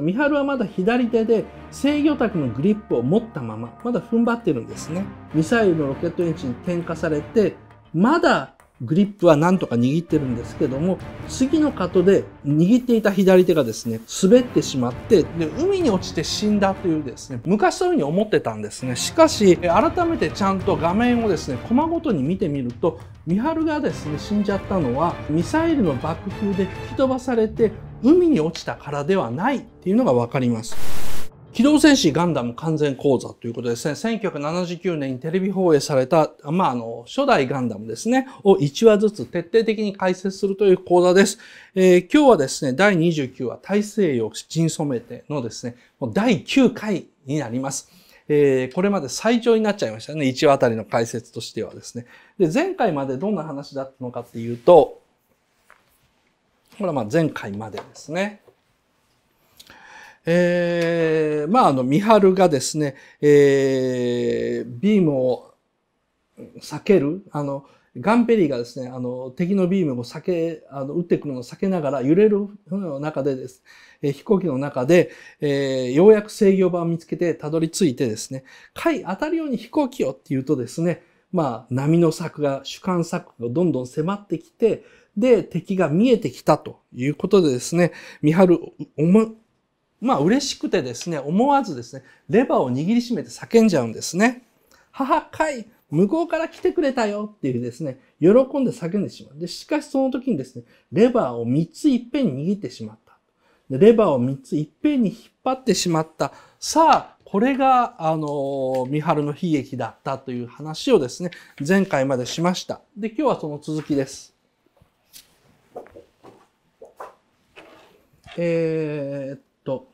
ミハルはまだ左手で制御卓のグリップを持ったまま、まだ踏ん張ってるんですね。ミサイルのロケットエンジンに点火されて、まだグリップはなんとか握ってるんですけども、次のカットで握っていた左手がですね、滑ってしまって、で、海に落ちて死んだというですね、昔そういうふうに思ってたんですね。しかし、改めてちゃんと画面をですね、コマごとに見てみると、ミハルがですね、死んじゃったのは、ミサイルの爆風で吹き飛ばされて、海に落ちたからではないっていうのがわかります。機動戦士ガンダム完全講座ということですね、1979年にテレビ放映された、まあ、あの、初代ガンダムですね、を1話ずつ徹底的に解説するという講座です。えー、今日はですね、第29話、大西洋人染めてのですね、もう第9回になります。えー、これまで最長になっちゃいましたね、1話あたりの解説としてはですね。で、前回までどんな話だったのかっていうと、これはまあ前回までですね。えー、まああの、三春がですね、えー、ビームを避ける、あの、ガンペリーがですね、あの、敵のビームを避け、あの、撃ってくるのを避けながら揺れる船の中でです、え飛行機の中で、えー、ようやく制御盤を見つけてたどり着いてですね、海当たるように飛行機をって言うとですね、まあ、波の柵が、主観柵がどんどん迫ってきて、で、敵が見えてきたということでですね、見張る、おも、まあ嬉しくてですね、思わずですね、レバーを握りしめて叫んじゃうんですね。母かい向こうから来てくれたよっていうですね、喜んで叫んでしまう。で、しかしその時にですね、レバーを3ついっぺんに握ってしまった。でレバーを3ついっぺんに引っ張ってしまった。さあ、これが、あの、三春の悲劇だったという話をですね、前回までしました。で、今日はその続きです。えー、っと、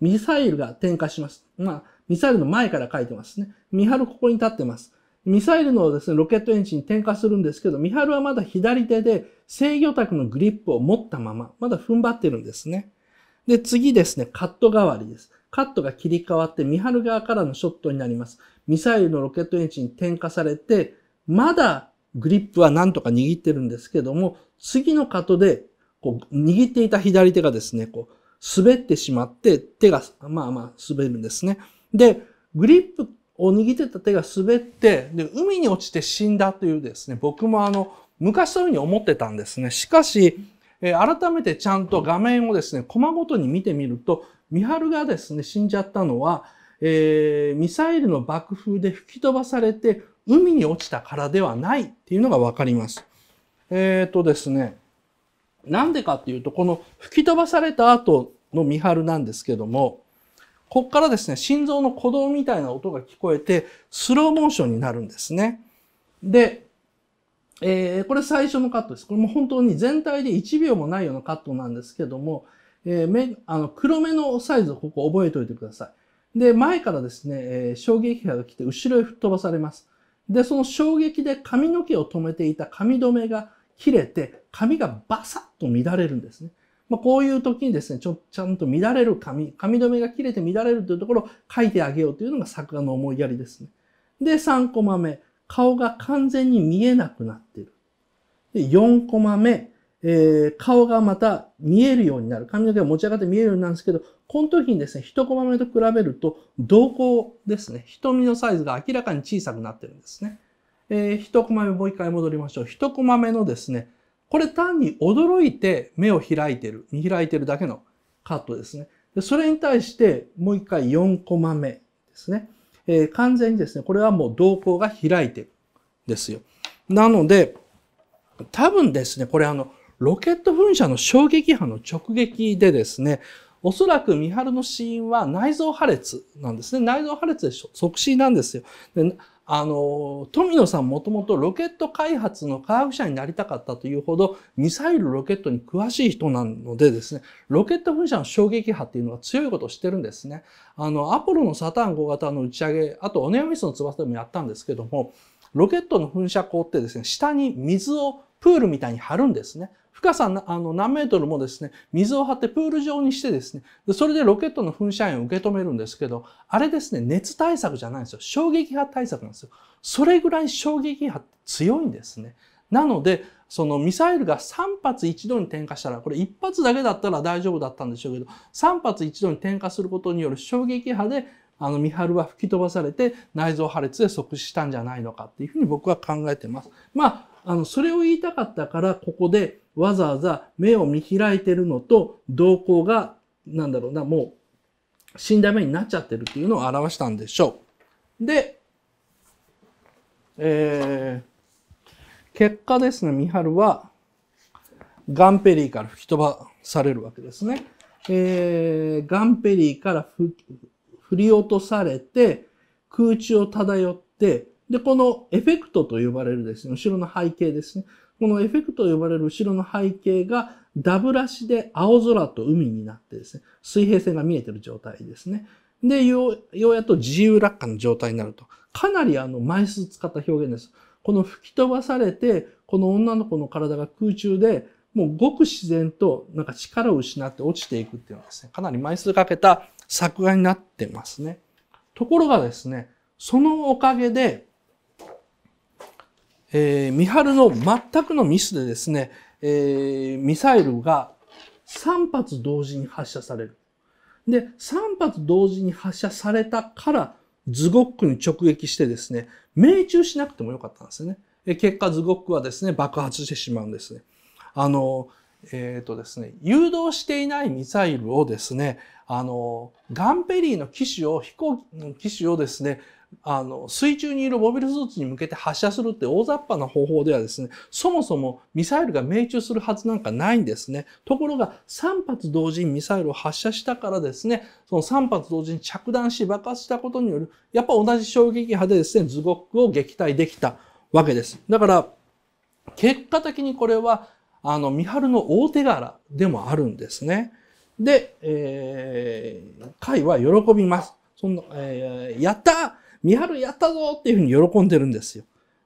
ミサイルが点火します。まあ、ミサイルの前から書いてますね。ミハルここに立ってます。ミサイルのですね、ロケットエンジンに点火するんですけど、ミハルはまだ左手で制御卓のグリップを持ったまま、まだ踏ん張ってるんですね。で、次ですね、カット代わりです。カットが切り替わって、ミハル側からのショットになります。ミサイルのロケットエンジンに点火されて、まだグリップはなんとか握ってるんですけども、次のカットでこう、握っていた左手がですね、こう、滑ってしまって、手が、まあまあ、滑るんですね。で、グリップを握ってた手が滑って、で、海に落ちて死んだというですね、僕もあの、昔そういうふうに思ってたんですね。しかし、えー、改めてちゃんと画面をですね、コマごとに見てみると、ミハルがですね、死んじゃったのは、えー、ミサイルの爆風で吹き飛ばされて、海に落ちたからではないっていうのがわかります。えっ、ー、とですね、なんでかっていうと、この吹き飛ばされた後の見張るなんですけども、こっからですね、心臓の鼓動みたいな音が聞こえて、スローモーションになるんですね。で、えー、これ最初のカットです。これも本当に全体で1秒もないようなカットなんですけども、えー、目、あの、黒目のサイズをここ覚えておいてください。で、前からですね、えー、衝撃波が来て後ろへ吹っ飛ばされます。で、その衝撃で髪の毛を止めていた髪留めが切れて、髪がバサッと乱れるんですね。まあ、こういう時にですね、ちょ、ちゃんと乱れる髪、髪留めが切れて乱れるというところを書いてあげようというのが作画の思いやりですね。で、3コマ目、顔が完全に見えなくなっている。で、4コマ目、えー、顔がまた見えるようになる。髪の毛が持ち上がって見えるようになるんですけど、この時にですね、1コマ目と比べると、瞳孔ですね、瞳のサイズが明らかに小さくなってるんですね。えー、コマ目もう一回戻りましょう。一コマ目のですね、これ単に驚いて目を開いてる、見開いてるだけのカットですね。でそれに対してもう一回四コマ目ですね。えー、完全にですね、これはもう動向が開いてるんですよ。なので、多分ですね、これあの、ロケット噴射の衝撃波の直撃でですね、おそらく三春の死因は内臓破裂なんですね。内臓破裂でしょ。即死なんですよ。であの、富野さんもともとロケット開発の科学者になりたかったというほど、ミサイル、ロケットに詳しい人なのでですね、ロケット噴射の衝撃波っていうのは強いことを知ってるんですね。あの、アポロのサターン5型の打ち上げ、あとオネアミスの翼でもやったんですけども、ロケットの噴射口ってですね、下に水をプールみたいに張るんですね。深さあの何メートルもですね、水を張ってプール状にしてですね、それでロケットの噴射炎を受け止めるんですけど、あれですね、熱対策じゃないんですよ。衝撃波対策なんですよ。それぐらい衝撃波って強いんですね。なので、そのミサイルが3発一度に点火したら、これ1発だけだったら大丈夫だったんでしょうけど、3発一度に点火することによる衝撃波で、あの、ミハルは吹き飛ばされて内臓破裂で即死したんじゃないのかっていうふうに僕は考えてます。まあ、あの、それを言いたかったから、ここで、わざわざ目を見開いてるのと瞳孔が、なんだろうな、もう死んだ目になっちゃってるっていうのを表したんでしょう。で、えー、結果ですね、ミハルは、ガンペリーから吹き飛ばされるわけですね。えー、ガンペリーから振り落とされて、空中を漂って、で、このエフェクトと呼ばれるですね、後ろの背景ですね。このエフェクトと呼ばれる後ろの背景がダブラシで青空と海になってですね、水平線が見えてる状態ですね。で、よう、ようやっと自由落下の状態になると。かなりあの枚数使った表現です。この吹き飛ばされて、この女の子の体が空中で、もうごく自然となんか力を失って落ちていくっていうのはですね、かなり枚数かけた作画になってますね。ところがですね、そのおかげで、えー、三春の全くのミスでですね、えー、ミサイルが3発同時に発射される。で、3発同時に発射されたから、ズゴックに直撃してですね、命中しなくてもよかったんですね。え結果、ズゴックはですね、爆発してしまうんですね。あの、えっ、ー、とですね、誘導していないミサイルをですね、あの、ガンペリーの機種を、飛行機の機種をですね、あの水中にいるモビルスーツに向けて発射するって大雑把な方法ではですね、そもそもミサイルが命中するはずなんかないんですね。ところが3発同時にミサイルを発射したからですね、その3発同時に着弾し爆発したことによる、やっぱ同じ衝撃波でですね、図獄を撃退できたわけです。だから、結果的にこれは、あの、三春の大手柄でもあるんですね。で、えー、会は喜びます。そんな、えー、やった見張るやったぞっていうふうに喜んでるんですよ。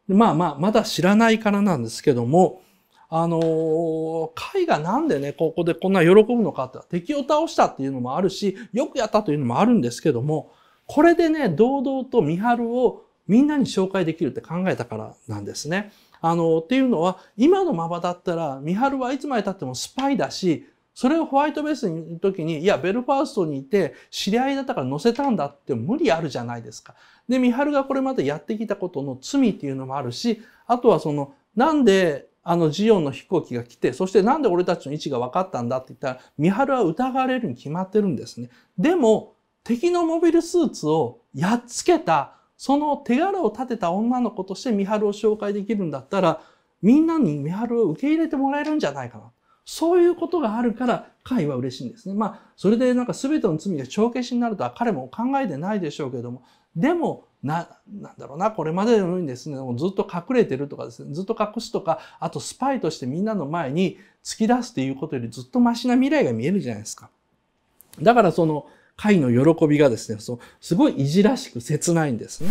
まあまあ、まだ知らないからなんですけども、あのー、がなんでね、ここでこんな喜ぶのかって、敵を倒したっていうのもあるし、よくやったというのもあるんですけども、これでね、堂々と見張るをみんなに紹介できるって考えたからなんですね。あのー、っていうのは、今のままだったら、見張るはいつまで経ってもスパイだし、それをホワイトベースの時に、いや、ベルファーストにいて、知り合いだったから乗せたんだって無理あるじゃないですか。で、ミハルがこれまでやってきたことの罪っていうのもあるし、あとはその、なんで、あの、ジオンの飛行機が来て、そしてなんで俺たちの位置が分かったんだって言ったら、ミハルは疑われるに決まってるんですね。でも、敵のモビルスーツをやっつけた、その手柄を立てた女の子としてミハルを紹介できるんだったら、みんなにミハルを受け入れてもらえるんじゃないかな。そういうことがあるから、会は嬉しいんですね。まあ、それでなんか全ての罪が帳消しになるとは彼も考えてないでしょうけれども、でも、な、なんだろうな、これまでのようにですね、もうずっと隠れてるとかですね、ずっと隠すとか、あとスパイとしてみんなの前に突き出すということよりずっとマシな未来が見えるじゃないですか。だからその、会の喜びがですね、そう、すごいいじらしく切ないんですね。